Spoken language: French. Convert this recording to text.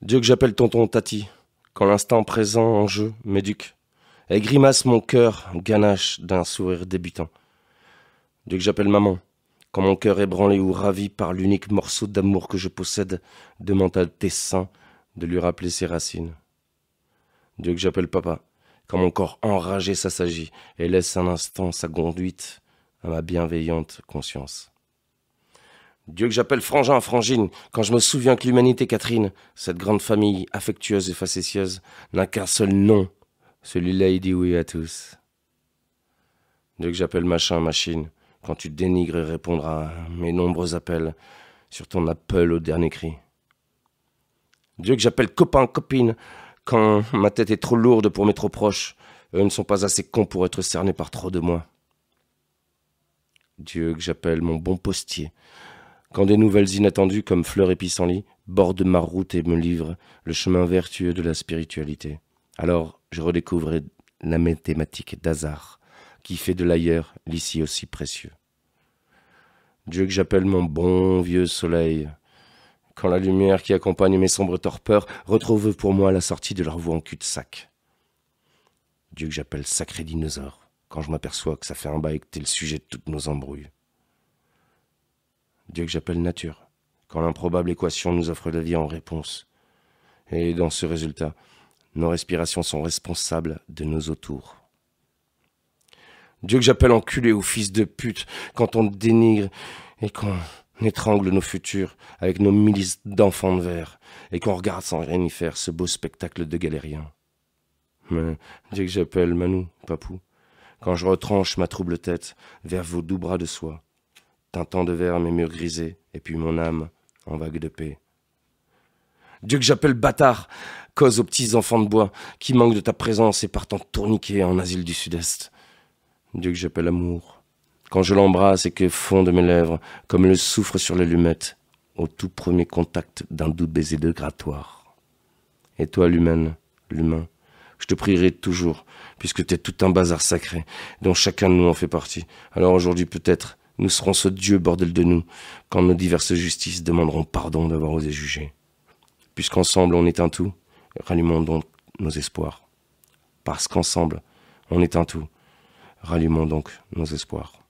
Dieu que j'appelle tonton Tati, quand l'instant présent en jeu m'éduque, et grimace mon cœur ganache d'un sourire débutant. Dieu que j'appelle maman, quand mon cœur ébranlé ou ravi par l'unique morceau d'amour que je possède, demande à tes de lui rappeler ses racines. Dieu que j'appelle papa, quand mon corps enragé s'assagit et laisse un instant sa conduite à ma bienveillante conscience. Dieu que j'appelle frangin, à frangine, quand je me souviens que l'humanité, Catherine, cette grande famille affectueuse et facétieuse, n'a qu'un seul nom. Celui-là, il dit oui à tous. Dieu que j'appelle machin, machine, quand tu dénigres et répondras à mes nombreux appels sur ton appel au dernier cri. Dieu que j'appelle copain, copine, quand ma tête est trop lourde pour mes trop proches, eux ne sont pas assez cons pour être cernés par trop de moi. Dieu que j'appelle mon bon postier, quand des nouvelles inattendues comme fleurs et pissenlits bordent ma route et me livrent le chemin vertueux de la spiritualité. Alors je redécouvrais la mathématique d'hasard qui fait de l'ailleurs l'ici aussi précieux. Dieu que j'appelle mon bon vieux soleil, quand la lumière qui accompagne mes sombres torpeurs retrouve pour moi la sortie de leur voie en cul-de-sac. Dieu que j'appelle sacré dinosaure, quand je m'aperçois que ça fait un bail que t'es le sujet de toutes nos embrouilles. Dieu que j'appelle nature, quand l'improbable équation nous offre la vie en réponse. Et dans ce résultat, nos respirations sont responsables de nos autours. Dieu que j'appelle enculé ou fils de pute, quand on dénigre et qu'on étrangle nos futurs avec nos milices d'enfants de verre, et qu'on regarde sans rien y faire ce beau spectacle de galériens. Mais Dieu que j'appelle Manou, Papou, quand je retranche ma trouble tête vers vos doux bras de soie, tintant de verre mes murs grisés, et puis mon âme en vague de paix. Dieu que j'appelle bâtard, cause aux petits enfants de bois qui manquent de ta présence et partent en tourniquet en asile du sud-est. Dieu que j'appelle amour, quand je l'embrasse et que fond de mes lèvres, comme le soufre sur l'allumette, au tout premier contact d'un doux baiser de grattoir. Et toi, l'humaine, l'humain, je te prierai toujours, puisque t'es tout un bazar sacré, dont chacun de nous en fait partie. Alors aujourd'hui peut-être, nous serons ce Dieu, bordel de nous, quand nos diverses justices demanderont pardon d'avoir osé juger. Puisqu'ensemble on est un tout, rallumons donc nos espoirs. Parce qu'ensemble on est un tout, rallumons donc nos espoirs.